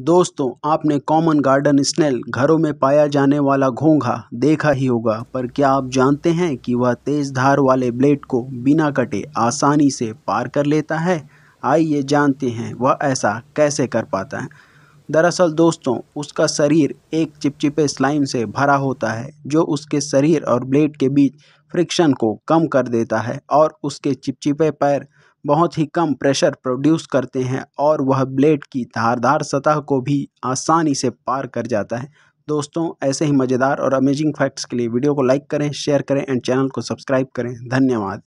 दोस्तों आपने common garden snail घरों में पाया जाने वाला घोंघा देखा ही होगा पर क्या आप जानते हैं कि वह तेज धार वाले ब्लेड को बिना कटे आसानी से पार कर लेता है आइए जानते हैं वह ऐसा कैसे कर पाता है दरअसल दोस्तों उसका शरीर एक चिपचिपे स्लाइम से भरा होता है जो उसके शरीर और ब्लेड के बीच फ्रिक्शन को कम कर देता है और उसके चिपचिपे पैर बहुत ही कम प्रेशर प्रोड्यूस करते हैं और वह ब्लेड की धारदार सतह को भी आसानी से पार कर जाता है दोस्तों ऐसे ही मज़ेदार और अमेजिंग फैक्ट्स के लिए वीडियो को लाइक करें शेयर करें एंड चैनल को सब्सक्राइब करें धन्यवाद